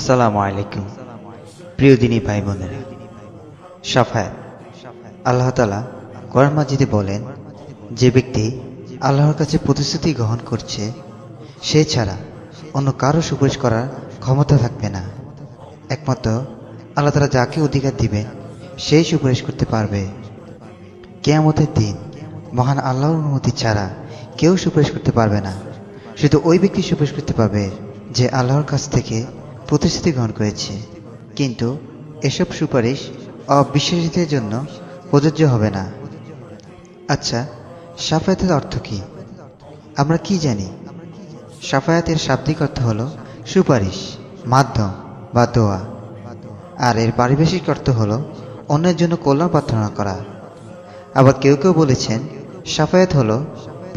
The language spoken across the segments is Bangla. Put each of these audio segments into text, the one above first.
আসসালামু আলাইকুম প্রিয় দিনী ভাই বোনেরা সাফায়াত আল্লাহ তালা কোরআন মাজিদে বলেন যে ব্যক্তি আল্লাহর কাছে প্রতিশ্রুতি গ্রহণ করছে সে ছাড়া অন্য কারো সুপারিশ করার ক্ষমতা থাকবে না একমাত্র আল্লাহ তালা যাকে অধিকার দিবে সেই সুপারিশ করতে পারবে কেয়ামতের দিন মহান আল্লাহর অনুমতি ছাড়া কেউ সুপারিশ করতে পারবে না শুধু ওই ব্যক্তি সুপারিশ করতে পারবে যে আল্লাহর কাছ থেকে প্রতিশ্রুতি গ্রহণ করেছে কিন্তু এসব সুপারিশ অবিশ্বাসীদের জন্য প্রযোজ্য হবে না আচ্ছা সাফায়াতের অর্থ কি আমরা কি জানি সাফায়াতের শাব্দিক অর্থ হল সুপারিশ মাধ্যম বা দোয়া আর এর পারিবেশিক অর্থ হল অন্যের জন্য কল্যাণ প্রার্থনা করা আবার কেউ কেউ বলেছেন সাফায়াত হল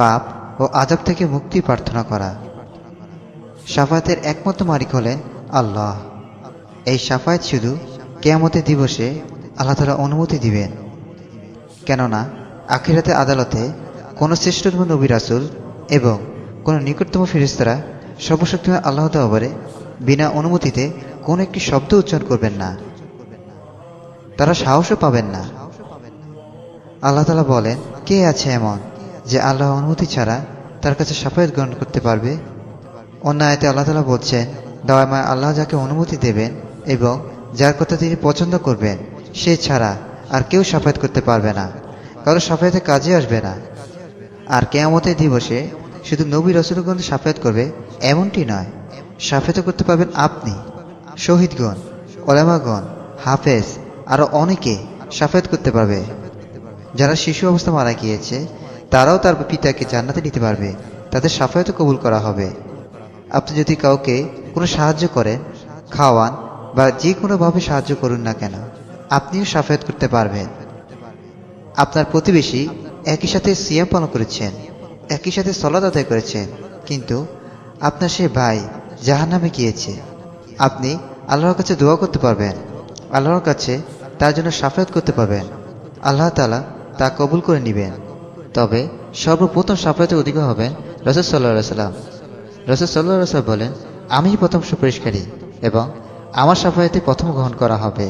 পাপ ও আজাব থেকে মুক্তি প্রার্থনা করা সাফায়াতের একমাত্র মালিক হলেন আল্লাহ এই সাফায়াত শুধু কেয়ামতের দিবসে আল্লাহ তালা অনুমতি দিবেন কেননা আখিরাতে আদালতে কোনো শ্রেষ্ঠতম নবী রাসুল এবং কোনো নিকটতম ফেরিস্তারা সর্বশক্তিমান আল্লাহ তহবারে বিনা অনুমতিতে কোনো একটি শব্দ উচ্চারণ করবেন না তারা সাহসও পাবেন না আল্লাহ তালা বলেন কে আছে এমন যে আল্লাহ অনুমতি ছাড়া তার কাছে সাফায়াত গ্রহণ করতে পারবে অন্য আয়তে আল্লাহ তালা বলছেন দাওয়ায় আল্লাহ যাকে অনুমতি দেবেন এবং যার কথা তিনি পছন্দ করবেন সে ছাড়া আর কেউ সাফায়াত করতে পারবে না কারো সাফায়তে কাজে আসবে না আর কেয়ামতের দিবসে শুধু নবী রসুলগঞ্জ সাফায়াত করবে এমনটি নয় সাফায়াত করতে পারবেন আপনি শহীদগণ ওলামাগণ হাফেজ আরও অনেকে সাফায়াত করতে পারবে যারা শিশু অবস্থা মারা গিয়েছে তারাও তার পিতাকে জান্নাতে নিতে পারবে তাদের সাফায়াত কবুল করা হবে আপনি যদি কাউকে কোনো সাহায্য করেন খাওয়ান বা যে কোনোভাবে সাহায্য করুন না কেন আপনিও সাফায়াত করতে পারবেন আপনার প্রতিবেশী একই সাথে সিয়াম পালন করেছেন একই সাথে সলাদ আদায় করেছেন কিন্তু আপনার সে ভাই জাহার নামে গিয়েছে আপনি আল্লাহর কাছে দোয়া করতে পারবেন আল্লাহর কাছে তার জন্য সাফায়াত করতে পারবেন আল্লাহ তালা তা কবুল করে নেবেন তবে সর্বপ্রথম সাফায়াতের অধিকার হবেন রসদ সাল্লাহ সাল্লাম রসদ সাল্লাহ সাল্লাম বলেন আমি প্রথম সুপরিষ্কারী এবং আমার সাফায়াতে প্রথম গ্রহণ করা হবে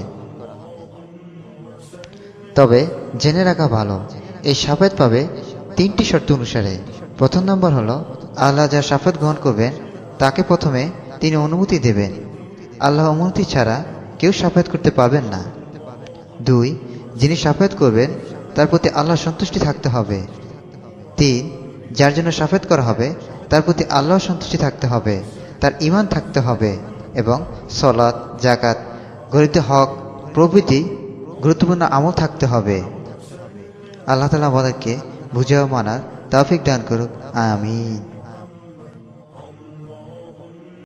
তবে জেনে রাখা ভালো এই সাফায়াত পাবে তিনটি শর্ত অনুসারে প্রথম নম্বর হলো আল্লাহ যা সাফাত গ্রহণ করবেন তাকে প্রথমে তিনি অনুমতি দেবেন আল্লাহ অনুমতি ছাড়া কেউ সাফায়াত করতে পারবেন না দুই যিনি সাফায়াত করবেন তার প্রতি আল্লাহ সন্তুষ্টি থাকতে হবে তিন যার জন্য সাফায়াত করা হবে তার প্রতি আল্লাহ সন্তুষ্টি থাকতে হবে তার ইমান থাকতে হবে এবং সলাৎ জাকাত গরিত হক প্রভৃতি গুরুত্বপূর্ণ আমল থাকতে হবে আল্লাহ তালা আমাদেরকে বুঝেও মানার তাফিক দান করুক আমিন